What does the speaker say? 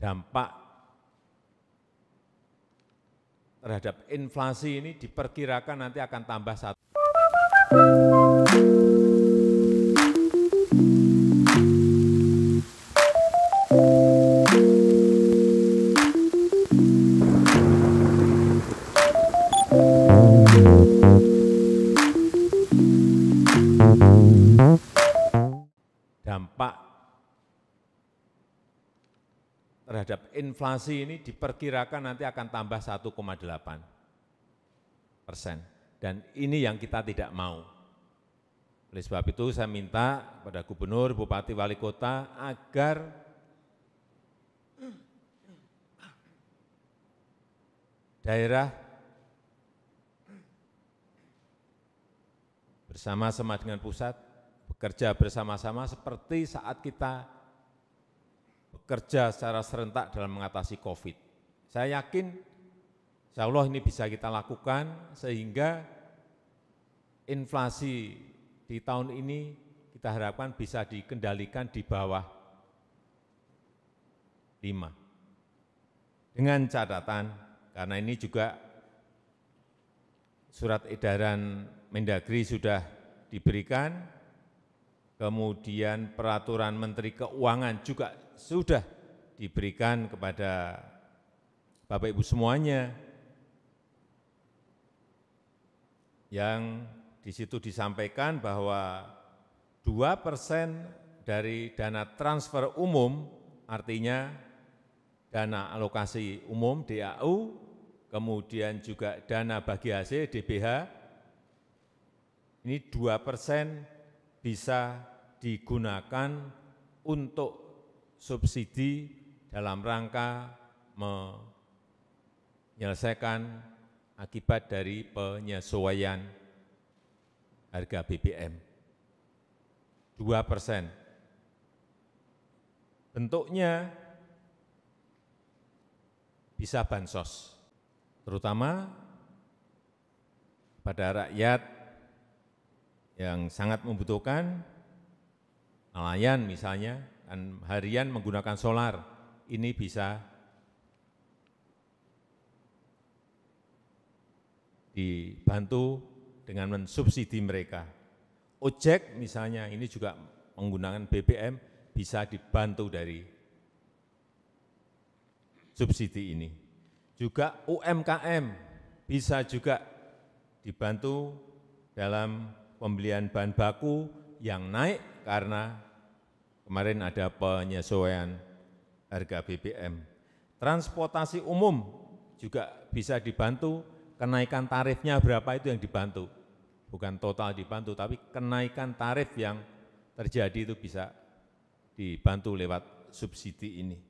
dampak terhadap inflasi ini diperkirakan nanti akan tambah satu. terhadap inflasi ini diperkirakan nanti akan tambah 1,8 persen. Dan ini yang kita tidak mau. Oleh sebab itu saya minta kepada gubernur, bupati, wali kota agar daerah bersama-sama dengan pusat bekerja bersama-sama seperti saat kita kerja secara serentak dalam mengatasi COVID. Saya yakin, insya Allah ini bisa kita lakukan sehingga inflasi di tahun ini kita harapkan bisa dikendalikan di bawah 5. Dengan catatan, karena ini juga surat edaran Mendagri sudah diberikan, kemudian peraturan Menteri Keuangan juga sudah diberikan kepada Bapak-Ibu semuanya yang di situ disampaikan bahwa 2 persen dari dana transfer umum, artinya dana alokasi umum DAU, kemudian juga dana bagi hasil DBH, ini 2 persen bisa digunakan untuk subsidi dalam rangka menyelesaikan akibat dari penyesuaian harga BBM. 2 persen. Bentuknya bisa bansos, terutama pada rakyat yang sangat membutuhkan nelayan misalnya, dan harian menggunakan solar, ini bisa dibantu dengan mensubsidi mereka. Ojek misalnya, ini juga menggunakan BBM, bisa dibantu dari subsidi ini. Juga UMKM bisa juga dibantu dalam pembelian bahan baku yang naik karena kemarin ada penyesuaian harga BBM. Transportasi umum juga bisa dibantu, kenaikan tarifnya berapa itu yang dibantu. Bukan total dibantu, tapi kenaikan tarif yang terjadi itu bisa dibantu lewat subsidi ini.